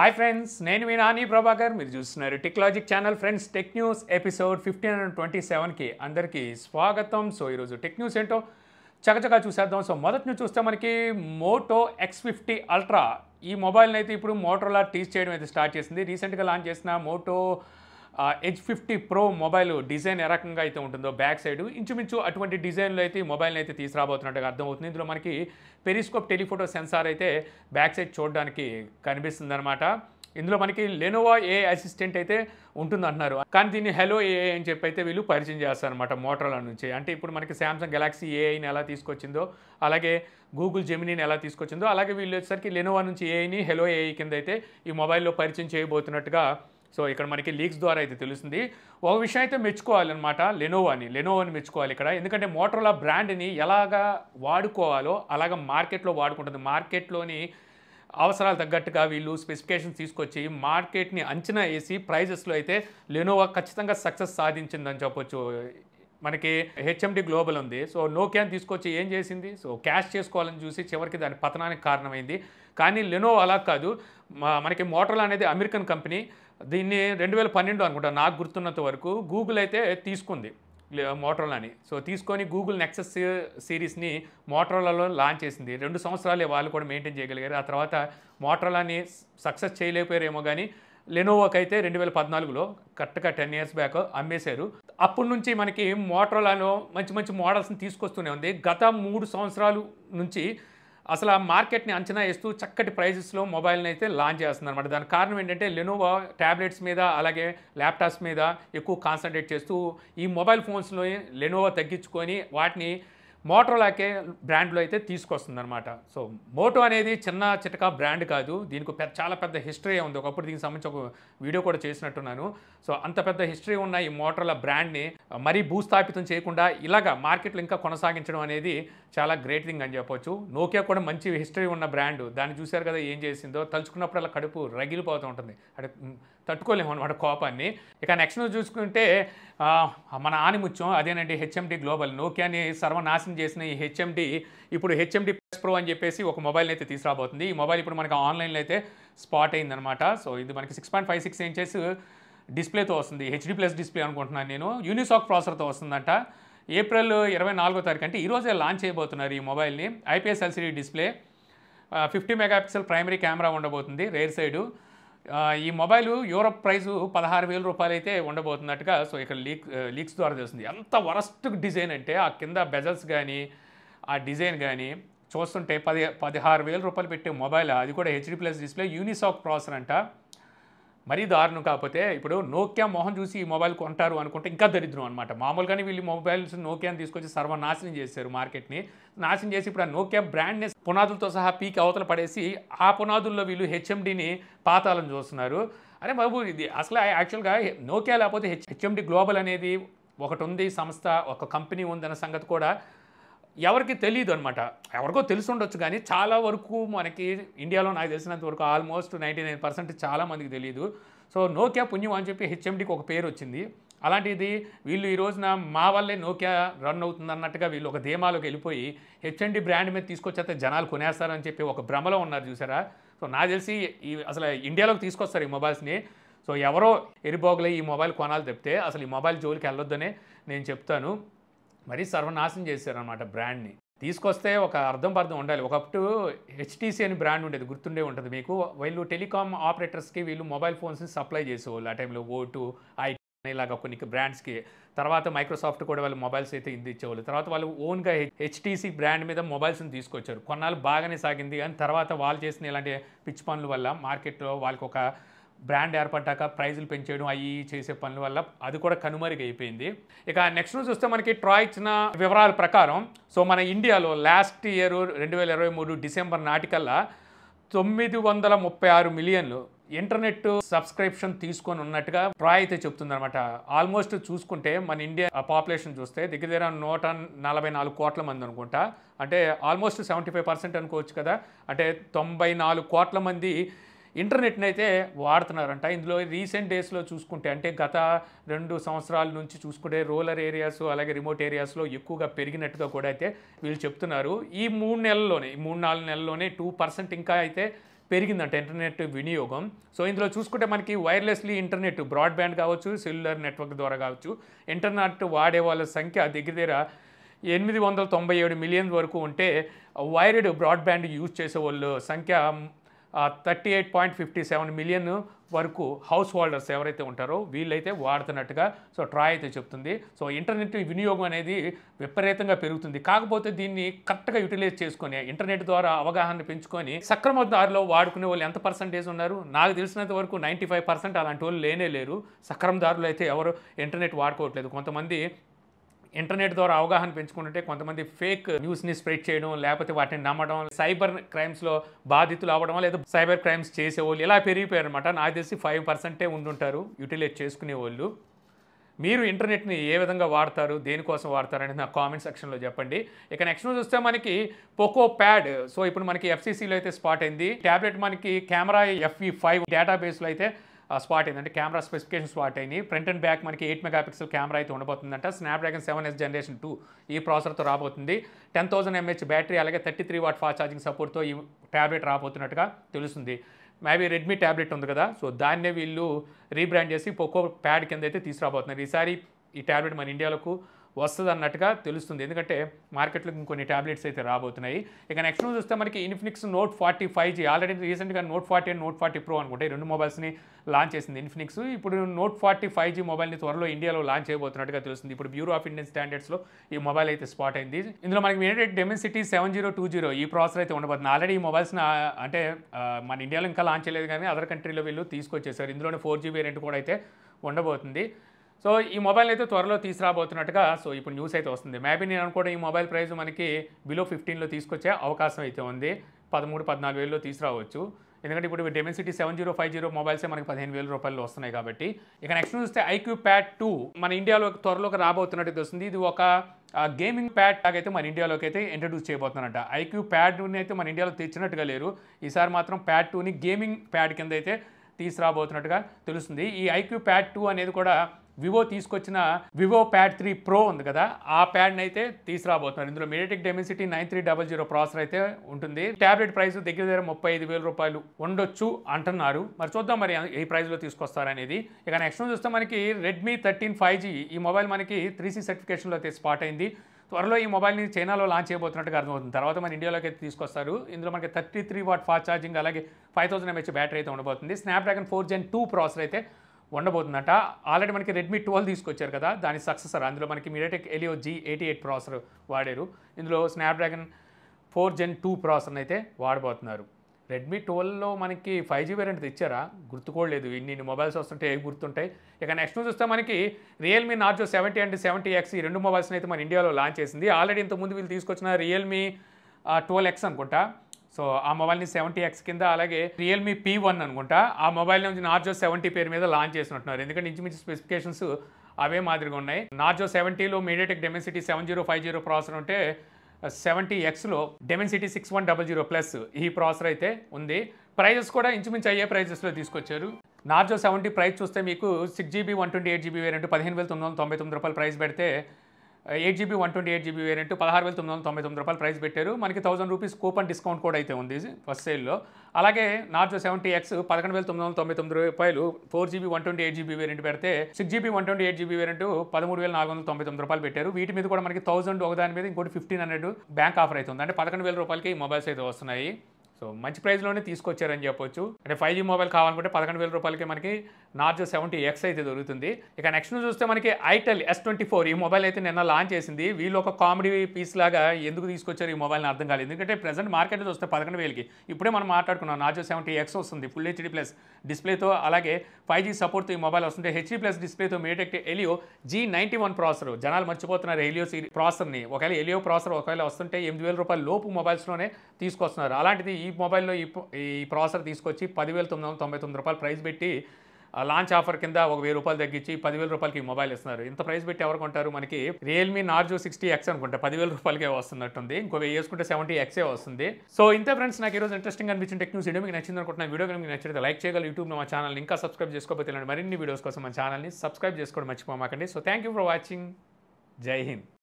hi friends నేను మీ నాని ప్రభాకర్ మీరు చూస్తున్నారు Techlogic channel friends tech news episode fifteen hundred twenty సెవెన్కి అందరికీ స్వాగతం సో ఈరోజు టెక్ న్యూస్ ఏంటో చకచకా చూసేద్దాం సో మొదటి నుంచి చూస్తే మనకి మోటో ఎక్స్ ఫిఫ్టీ అల్ట్రా ఈ మొబైల్ని అయితే ఇప్పుడు మోటోలా టీచ్ చేయడం అయితే స్టార్ట్ చేసింది రీసెంట్గా లాంచ్ చేసిన Moto H fifty pro mobile design ఏ రకంగా అయితే ఉంటుందో బ్యాక్ సైడ్ ఇంచుమించు అటువంటి డిజైన్లో అయితే మొబైల్ని అయితే తీసుకురాబోతున్నట్టుగా అర్థమవుతుంది ఇందులో మనకి పెరిస్కోప్ టెలిఫోటో సెన్సార్ అయితే బ్యాక్ సైడ్ చూడడానికి కనిపిస్తుందన్నమాట ఇందులో మనకి లెనోవా ఏ అసిస్టెంట్ అయితే ఉంటుందంటున్నారు కానీ దీన్ని హెలో ఏఐ అని చెప్పి అయితే వీళ్ళు పరిచయం చేస్తారు అనమాట మోటార్ల నుంచి అంటే ఇప్పుడు మనకి శాంసంగ్ గెలాక్సీ ఏఐని ఎలా తీసుకొచ్చిందో అలాగే గూగుల్ జెమినీని ఎలా తీసుకొచ్చిందో అలాగే వీళ్ళు వచ్చేసరికి లెనోవా నుంచి ఏఐని హెలో ఏఐ కింద అయితే ఈ మొబైల్లో పరిచయం చేయబోతున్నట్టుగా సో ఇక్కడ మనకి లీక్స్ ద్వారా అయితే తెలుస్తుంది ఒక విషయం అయితే మెచ్చుకోవాలన్నమాట లెనోవాని లెనోవాని మెచ్చుకోవాలి ఇక్కడ ఎందుకంటే మోటార్లా బ్రాండ్ని ఎలాగా వాడుకోవాలో అలాగ మార్కెట్లో వాడుకుంటుంది మార్కెట్లోని అవసరాలు తగ్గట్టుగా వీళ్ళు స్పెసిఫికేషన్స్ తీసుకొచ్చి మార్కెట్ని అంచనా వేసి ప్రైజెస్లో అయితే లెనోవా ఖచ్చితంగా సక్సెస్ సాధించిందని చెప్పొచ్చు మనకి హెచ్ఎండి గ్లోబల్ ఉంది సో నోకియాని తీసుకొచ్చి ఏం చేసింది సో క్యాష్ చేసుకోవాలని చూసి చివరికి దాని పతనానికి కారణమైంది కానీ లెనోవా అలా కాదు మనకి మోటర్లు అనేది అమెరికన్ కంపెనీ దీన్ని రెండు వేల పన్నెండు అనుకుంటా నాకు గుర్తున్నంత వరకు గూగుల్ అయితే తీసుకుంది మోటార్లని సో తీసుకొని గూగుల్ నెక్సెస్ సిరీస్ని మోటార్లలో లాంచ్ చేసింది రెండు సంవత్సరాలే వాళ్ళు కూడా మెయింటైన్ చేయగలిగారు ఆ తర్వాత మోటార్లని సక్సెస్ చేయలేకపోయారేమో కానీ లెనోవాకి అయితే రెండు వేల పద్నాలుగులో కరెక్ట్గా టెన్ ఇయర్స్ బ్యాక్ అమ్మేశారు అప్పటి నుంచి మనకి మోటార్లను మంచి మంచి మోడల్స్ని తీసుకొస్తూనే ఉంది గత మూడు సంవత్సరాలు నుంచి అసలు ఆ మార్కెట్ని అంచనా వేస్తూ చక్కటి ప్రైజెస్లో మొబైల్ని అయితే లాంచ్ చేస్తుంది అనమాట దానికి కారణం ఏంటంటే లెనోవా ట్యాబ్లెట్స్ మీద అలాగే ల్యాప్టాప్స్ మీద ఎక్కువ కాన్సన్ట్రేట్ చేస్తూ ఈ మొబైల్ ఫోన్స్లో లెనోవా తగ్గించుకొని వాటిని మోటోలాకే బ్రాండ్లో అయితే తీసుకొస్తుంది అనమాట సో మోటో అనేది చిన్న చిటకా బ్రాండ్ కాదు దీనికి చాలా పెద్ద హిస్టరీ ఉంది ఒకప్పుడు దీనికి సంబంధించి ఒక వీడియో కూడా చేసినట్టున్నాను సో అంత పెద్ద హిస్టరీ ఉన్న ఈ మోటోల బ్రాండ్ని మరీ భూస్థాపితం చేయకుండా ఇలాగ మార్కెట్లో ఇంకా కొనసాగించడం అనేది చాలా గ్రేట్ థింగ్ అని చెప్పొచ్చు నోకియా కూడా మంచి హిస్టరీ ఉన్న బ్రాండ్ దాన్ని చూశారు కదా ఏం చేసిందో తలుచుకున్నప్పుడు అలా కడుపు రగిలిపోతూ ఉంటుంది అంటే తట్టుకోలేము అనమాట కోపాన్ని ఇక నెక్స్ట్ నువ్వు చూసుకుంటే మన ఆనిముత్యం అదేనండి హెచ్ఎండి గ్లోబల్ నోక్యాన్ని సర్వనాశనం చేసిన ఈ హెచ్ఎండి ఇప్పుడు హెచ్ఎండి ప్లస్ ప్రో అని చెప్పేసి ఒక మొబైల్ని అయితే తీసుకురాబోతుంది ఈ మొబైల్ ఇప్పుడు మనకి ఆన్లైన్లో అయితే స్పాట్ అయిందనమాట సో ఇది మనకి six point five six inches డిస్ప్లేతో వస్తుంది హెచ్డి ప్లస్ డిస్ప్లే అనుకుంటున్నాను నేను యూనిసాక్ ప్రాసెసర్తో వస్తుందంట ఏప్రిల్ ఇరవై నాలుగో తారీఖు అంటే ఈరోజే లాంచ్ చేయబోతున్నారు ఈ మొబైల్ని IPS display fifty megapixel primary camera ఉండబోతుంది రేర్ సైడు ఈ మొబైల్ యూరప్ ప్రైజు పదహారు వేల రూపాయలు అయితే ఉండబోతున్నట్టుగా సో ఇక్కడ లీక్ లీక్స్ ద్వారా తెలుస్తుంది ఎంత వరస్ట్ డిజైన్ అంటే ఆ కింద బెజల్స్ కానీ ఆ డిజైన్ కానీ చూస్తుంటే పది పదహారు వేల రూపాయలు పెట్టే మొబైల్ అది కూడా HD plus display Unisoc processor అంట మరీ దారుణం కాకపోతే ఇప్పుడు నోక్యా మొహం చూసి ఈ మొబైల్ కొంటారు అనుకుంటే ఇంకా దరిద్రం అనమాట మామూలుగానే వీళ్ళు మొబైల్స్ నోక్యాని తీసుకొచ్చి సర్వనాశనం చేశారు మార్కెట్ని నాశనం చేసి ఇప్పుడు ఆ నోక్యా బ్రాండ్ని పునాదులతో సహా పీక్ అవతల పడేసి ఆ పునాదుల్లో వీళ్ళు హెచ్ఎండిని పాతాలం చూస్తున్నారు అరే బాబు ఇది అసలు యాక్చువల్గా నోక్యా లేకపోతే హెచ్ హెచ్ఎండి గ్లోబల్ అనేది ఒకటి ఉంది సంస్థ ఒక కంపెనీ ఉందన్న సంగతి కూడా ఎవరికి తెలియదు అనమాట ఎవరికో తెలిసి ఉండొచ్చు కానీ చాలా వరకు మనకి ఇండియాలో నాకు తెలిసినంత వరకు ఆల్మోస్ట్ నైంటీ నైన్ పర్సెంట్ చాలామందికి తెలియదు సో నోకియా పుణ్యం అని చెప్పి హెచ్ఎండికి ఒక పేరు వచ్చింది అలాంటిది వీళ్ళు ఈ రోజున మా వల్లే నోకియా రన్ అవుతుంది అన్నట్టుగా వీళ్ళు ఒక ధీమాలోకి వెళ్ళిపోయి హెచ్ఎండి బ్రాండ్ మీద తీసుకొచ్చేస్తే జనాలు కొనేస్తారని చెప్పి ఒక భ్రమలో ఉన్నారు చూసారా సో నాకు తెలిసి ఈ అసలు ఇండియాలోకి తీసుకొస్తారు ఈ మొబైల్స్ని సో ఎవరో ఎరిబాగులో ఈ మొబైల్ కొనాలి చెప్తే అసలు ఈ మొబైల్ జోలికి వెళ్ళొద్దనే నేను చెప్తాను మరీ సర్వనాశనం చేశారనమాట బ్రాండ్ని తీసుకొస్తే ఒక అర్థం పర్థం ఉండాలి ఒకప్పుడు హెచ్టీసీ అని బ్రాండ్ ఉండేది గుర్తుండే ఉంటుంది మీకు వీళ్ళు టెలికామ్ ఆపరేటర్స్కి వీళ్ళు మొబైల్ ఫోన్స్ని సప్లై చేసేవాళ్ళు ఆ టైంలో ఓటు ఐ ఇలాగా కొన్ని బ్రాండ్స్కి తర్వాత మైక్రోసాఫ్ట్ కూడా వాళ్ళు మొబైల్స్ అయితే ఇది ఇచ్చేవాళ్ళు తర్వాత వాళ్ళు ఓన్గా హెచ్టీసీ బ్రాండ్ మీద మొబైల్స్ని తీసుకొచ్చారు కొన్నాళ్ళు బాగానే సాగింది అని తర్వాత వాళ్ళు చేసిన ఇలాంటి పిచ్చి పనుల వల్ల మార్కెట్లో వాళ్ళకి ఒక బ్రాండ్ ఏర్పడ్డాక ప్రైజులు పెంచేయడం అవి చేసే పనుల వల్ల అది కూడా కనుమరుగైపోయింది ఇక నెక్స్ట్ న్యూస్ చూస్తే మనకి ట్రాయ్ ఇచ్చిన వివరాల ప్రకారం సో మన ఇండియాలో లాస్ట్ ఇయర్ రెండు వేల ఇరవై మూడు డిసెంబర్ నాటికల్లా తొమ్మిది వందల ముప్పై ఆరు మిలియన్లు ఇంటర్నెట్ సబ్స్క్రిప్షన్ తీసుకొని ఉన్నట్టుగా ట్రాయ్ అయితే చెప్తుందనమాట ఆల్మోస్ట్ చూసుకుంటే మన ఇండియా పాపులేషన్ చూస్తే దగ్గర దగ్గర నూట నలభై నాలుగు కోట్ల మంది అనుకుంటా అంటే ఆల్మోస్ట్ సెవెంటీ ఫైవ్ పర్సెంట్ అనుకోవచ్చు కదా అంటే తొంభై నాలుగు కోట్ల మంది ఇంటర్నెట్ని అయితే వాడుతున్నారంట ఇందులో రీసెంట్ డేస్లో చూసుకుంటే అంటే గత రెండు సంవత్సరాల నుంచి చూసుకుంటే రూరల్ ఏరియాస్ అలాగే రిమోట్ ఏరియాస్లో ఎక్కువగా పెరిగినట్టుగా కూడా అయితే వీళ్ళు చెప్తున్నారు ఈ మూడు నెలల్లోనే ఈ మూడు నాలుగు నెలల్లోనే టూ పర్సెంట్ ఇంకా అయితే పెరిగిందంట ఇంటర్నెట్ వినియోగం సో ఇందులో చూసుకుంటే మనకి వైర్లెస్లీ ఇంటర్నెట్ బ్రాడ్బ్యాండ్ కావచ్చు సెల్యులర్ నెట్వర్క్ ద్వారా కావచ్చు ఇంటర్నెట్ వాడే వాళ్ళ సంఖ్య దగ్గర దగ్గర ఎనిమిది వందల తొంభై ఏడు మిలియన్ వరకు ఉంటే వైర్డ్ బ్రాడ్బ్యాండ్ యూజ్ చేసే వాళ్ళ సంఖ్య thirty eight point fifty seven million వరకు హౌస్ హోల్డర్స్ ఎవరైతే ఉంటారో వీళ్ళైతే వాడుతున్నట్టుగా సో ట్రా అయితే చెప్తుంది సో ఇంటర్నెట్ వినియోగం అనేది విపరీతంగా పెరుగుతుంది కాకపోతే దీన్ని కరెక్ట్గా యూటిలైజ్ చేసుకొని ఇంటర్నెట్ ద్వారా అవగాహన పెంచుకొని సక్రమ దారిలో వాడుకునే వాళ్ళు ఎంత పర్సంటేజ్ ఉన్నారు నాకు తెలిసినంత వరకు నైంటీ ఫైవ్ పర్సెంట్ అలాంటి వాళ్ళు లేనే లేరు సక్రమ దారులు అయితే ఎవరు ఇంటర్నెట్ వాడుకోవట్లేదు కొంతమంది ఇంటర్నెట్ ద్వారా అవగాహన పెంచుకుంటుంటే కొంతమంది ఫేక్ న్యూస్ని స్ప్రెడ్ చేయడం లేకపోతే వాటిని నమ్మడం సైబర్ క్రైమ్స్లో బాధితులు అవ్వడం లేదా సైబర్ క్రైమ్స్ చేసేవాళ్ళు ఇలా పెరిగిపోయారు అనమాట నాకు తెలిసి ఫైవ్ పర్సెంటే ఉండుంటారు యూటిలైజ్ చేసుకునే వాళ్ళు మీరు ఇంటర్నెట్ని ఏ విధంగా వాడతారు దేనికోసం వాడతారు అనేది నా కామెంట్ సెక్షన్లో చెప్పండి ఇక నెక్స్ట్ న్యూస్ వస్తే మనకి పోకో ప్యాడ్ సో ఇప్పుడు మనకి ఎఫ్సీసీలో అయితే స్పాట్ అయింది ట్యాబ్లెట్ మనకి కెమెరా ఎఫ్ఈ e ఫైవ్ డేటాబేస్లో అయితే స్పాట్ ఏంటంటే కెమెరా స్పెసిఫికేషన్ స్పాట్ అయింది ఫ్రంట్ అండ్ బ్యాక్ మనకి ఎయిట్ మెగా పిక్సల్ కెమెరా అయితే ఉండబోతుందంట Snapdragon seven S generation two ఈ ప్రాసెసర్తో రాబోతుంది టెన్ థౌసండ్ ఎంహెచ్ బ్యాటరీ అలాగే thirty three watt fast charging సపోర్ట్తో ఈ ట్యాబ్లెట్ రాబోతున్నట్టుగా తెలుస్తుంది మేబీ రెడ్మీ ట్యాబ్లెట్ ఉంది కదా సో దాన్నే వీళ్ళు రీబ్రాండ్ చేసి పోకో ప్యాడ్ కింద అయితే తీసుకురాబోతున్నారు ఈసారి ఈ ట్యాబ్లెట్ మన ఇండియాలకు వస్తుంది అన్నట్టుగా తెలుస్తుంది ఎందుకంటే మార్కెట్లో ఇంకొన్ని ట్యాబ్లెట్స్ అయితే రాబోతున్నాయి ఇక నెక్స్ట్ రోజు చూస్తే మనకి Infinix Note forty five G already రీసెంట్గా Note forty and Note forty Pro అనుకుంటే రెండు మొబైల్స్ని లాంచ్ చేసింది ఇన్ఫినిక్స్ ఇప్పుడు నోట్ ఫార్టీ ఫైవ్ జీ మొబైల్ని త్వరలో ఇండియాలో లాంచ్ చేయబోతున్నట్టుగా తెలుస్తుంది ఇప్పుడు బ్యూరో ఆఫ్ ఇండియన్ స్టాండర్డ్స్లో ఈ మొబైల్ అయితే స్పాట్ అయింది ఇందులో మనకి ఏంటంటే Dimensity seven zero two zero ఈ ప్రాసెసర్ అయితే ఉండబోతుంది ఆల్రెడీ ఈ మొబైల్స్ని అంటే మన ఇండియాలో ఇంకా లాంచ్ చేయలేదు కానీ అదర్ కంట్రీలో వీళ్ళు తీసుకొచ్చేసారు ఇందులోనే ఫోర్ జీ వేరియంట్ కూడా అయితే ఉండబోతుంది సో ఈ మొబైల్ అయితే త్వరలో తీసుకురాబోతున్నట్టుగా సో ఇప్పుడు న్యూస్ అయితే వస్తుంది మేబీ నేను అనుకోవడం ఈ మొబైల్ ప్రైస్ మనకి బిలో ఫిఫ్టీన్లో తీసుకొచ్చే అవకాశం అయితే ఉంది పదమూడు పద్నాలుగు వేలలో తీసుకురావచ్చు ఎందుకంటే ఇప్పుడు Dimensity seven zero five zero మొబైల్సే మనకి పదిహేను వేల రూపాయలు వస్తున్నాయి కాబట్టి ఇక నెక్స్ట్ చూస్తే ఐక్యూ ప్యాడ్ టూ మన ఇండియాలో త్వరలోకి రాబోతున్నట్టు తెలుస్తుంది ఇది ఒక గేమింగ్ ప్యాడ్ అయితే మన ఇండియాలోకి అయితే ఇంట్రడ్యూస్ చేయబోతున్నారంట ఐక్యూ ప్యాడ్ని అయితే మన ఇండియాలో తెచ్చినట్టుగా లేరు ఈసారి మాత్రం ప్యాడ్ టూని గేమింగ్ ప్యాడ్ కింద అయితే తీసుకురాబోతున్నట్టుగా తెలుస్తుంది ఈ ఐక్యూ ప్యాడ్ టూ అనేది కూడా వివో తీసుకొచ్చిన వివో ప్యాడ్ త్రీ ప్రో ఉంది కదా ఆ ప్యాడ్ని అయితే తీసుకురాబోతున్నారు ఇందులో MediaTek Dimensity nine three double zero processor అయితే ఉంటుంది ట్యాబ్లెట్ ప్రైస్ దగ్గర దగ్గర ముప్పై ఐదు వేల రూపాయలు ఉండొచ్చు అంటున్నారు మరి చూద్దాం మరి ఏ ప్రైస్లో తీసుకొస్తారనేది ఇక నెక్స్ట్ చూస్తే మనకి రెడ్మీ థర్టీన్ ఫైవ్ జీ ఈ మొబైల్ మనకి త్రీ సీ సర్టిఫికేషన్లో అయితే స్పాట్ అయింది త్వరలో ఈ మొబైల్ని చైనాలో లాంచ్ చేయబోతున్నట్టుగా అర్థమవుతుంది తర్వాత మన ఇండియాలోకి అయితే తీసుకొస్తారు ఇందులో మనకి thirty three watt fast charging అలాగే ఫైవ్ థౌసండ్ ఎంహెచ్ బ్యాటరీ అయితే ఉండబోతుంది Snapdragon four gen two processor అయితే ఉండబోతుందట ఆల్రెడీ మనకి రెడ్మీ ట్వెల్వ్ తీసుకొచ్చారు కదా దాని సక్సెసర్ అందులో మనకి MediaTek Helio G eighty eight processor వాడారు ఇందులో స్నాప్డ్రాగన్ ఫోర్ జెన్ టూ ప్రాసెసర్ని అయితే వాడబోతున్నారు రెడ్మీ ట్వెల్వ్లో మనకి ఫైవ్ జీ వేరియంట్ తెచ్చారా గుర్తుకోలేదు ఇన్ని మొబైల్స్ వస్తుంటే ఏవి గుర్తుంటాయి ఇక నెక్స్ట్ చూస్తే మనకి Realme Narzo seventy and seventy X ఈ రెండు మొబైల్స్ని అయితే మన ఇండియాలో లాంచ్ చేసింది ఆల్రెడీ ఇంతకుముందు వీళ్ళు తీసుకొచ్చిన రియల్మీ ట్వెల్వ్ ఎక్స్ అనుకుంటా సో ఆ మొబైల్ని సెవెంటీ ఎక్స్ కింద అలాగే రియల్మీ పీ వన్ అనుకుంటా ఆ మొబైల్ నుంచి నార్జో సెవెంటీ పేరు మీద లాంచ్ చేసినట్టున్నారు ఎందుకంటే ఇంచుమించు స్పెసిఫికేషన్స్ అవే మాదిరిగా ఉన్నాయి నార్జో సెవెంటీలో MediaTek Dimensity seven zero five zero processor ఉంటే సెవెంటీ ఎక్స్లో Dimensity six one double zero plus ఈ ప్రాసెసర్ అయితే ఉంది ప్రైజెస్ కూడా ఇంచుమించు అయ్యే ప్రైజెస్లో తీసుకొచ్చారు నార్జో సెవెంటీ ప్రైస్ చూస్తే మీకు six GB one twenty eight GB variant పదిహేను వేల తొమ్మిది వందల తొంభై తొమ్మిది రూపాయల ప్రైస్ పెడితే eight GB one twenty eight GB variant పదహారు వేల తొమ్మిది వందల తొంభై తొమ్మిది రూపాయలు ప్రైస్ పెట్టారు మనకి థౌసండ్ రూపీస్ కూపన్ డిస్కౌంట్ కూడా అయితే ఉంది ఫస్ట్ సేల్లో అలాగే నార్జో సెవెంటీ ఎక్స్ పదకొండు వేల తొమ్మిది వందల తొంభై తొమ్మిది రూపాయలు four GB one twenty eight GB variant పెడితే six GB one twenty eight GB variant పదమూడు వేల నాలుగు వందల తొంభై తొమ్మిది రూపాయలు పెట్టారు వీటి మీద కూడా మనకి థౌసండ్ ఒకదాని మీద ఇంకోటి ఫిఫ్టీన్ హండ్రెడ్ బ్యాంక్ ఆఫర్ అయితే ఉంది అంటే పదకొండు వేల రూపాయలకి మొబైల్స్ అయితే వస్తున్నాయి సో మంచి ప్రైస్లోనే తీసుకొచ్చారని చెప్పొచ్చు అంటే ఫైవ్ జీ మొబైల్ కావాలనుకుంటే పదకొండు వేల రూపాయలకి మనకి నార్జో సెవెంటీ ఎక్స్ అయితే దొరుకుతుంది ఇక నెక్స్ట్ చూస్తే మనకి ఐటెల్ ఎస్ ట్వంటీ ఫోర్ ఈ మొబైల్ అయితే నిన్న లాంచ్ చేసింది వీళ్ళు ఒక కామెడీ పీస్ లాగా ఎందుకు తీసుకొచ్చారు ఈ మొబైల్ని అర్థం కాలేదు ఎందుకంటే ప్రజెంట్ మార్కెట్లో చూస్తే పదకొండు వేలకి ఇప్పుడే మనం మాట్లాడుకున్నాం నార్జో సెవెంటీ ఎక్స్ వస్తుంది ఫుల్ హెచ్డీ ప్లస్ డిస్ప్లేతో అలాగే ఫైవ్ జీ సపోర్ట్తో ఈ మొబైల్ వస్తుంటే హెచ్డీ ప్లస్ డిస్ప్లేతో MediaTek Helio G ninety one processor జనాలు మర్చిపోతున్నారు ఎలియో సీ ప్రాసెసర్ని ఒకవేళ ఎలియో ప్రాసెసర్ ఒకవేళ వస్తుంటే ఎనిమిది వేల రూపాయల లోపు మొబైల్స్లోనే తీసుకొస్తున్నారు అలాంటిది ఈ మొబైల్లో ఈ ప్రాసెసర్ తీసుకొచ్చి పదివేల తొమ్మిది వందల తొంభై తొమ్మిది రూపాయలు ప్రైస్ పెట్టి లాంచ్ ఆఫర్ కింద ఒక వెయ్యి రూపాయలు తగ్గించి పదివేల రూపాయలకి మొబైల్ ఇస్తున్నారు ఇంత ప్రైస్ పెట్టి ఎవరు కొంటారు మనకి రియల్మీ నార్జో సిక్స్టీ ఎక్స్ అనుకుంటా పదివేల రూపాయలకే వస్తున్నట్టుంది ఇంకో వెయ్యి వేసుకుంటే సెవెంటీ ఎక్సే వస్తుంది సో ఇంత ఫ్రెండ్స్ నాకు ఈరోజు ఇంట్రెస్టింగ్ అనిపించిన టెక్ న్యూస్ వీడియో మీకు నచ్చింది అనుకుంటున్నాను వీడియో మీకు నచ్చితే లైక్ చేయగల యూట్యూబ్లో మా ఛానల్ ఇంకా సబ్స్క్రైబ్ చేసుకోకపోతే మరిన్ని వీడియోస్ కోసం మా ఛానల్ని సబ్స్క్రైబ్ చేసుకోవడం మర్చిపోమాకండి so thank you for watching జై హింద్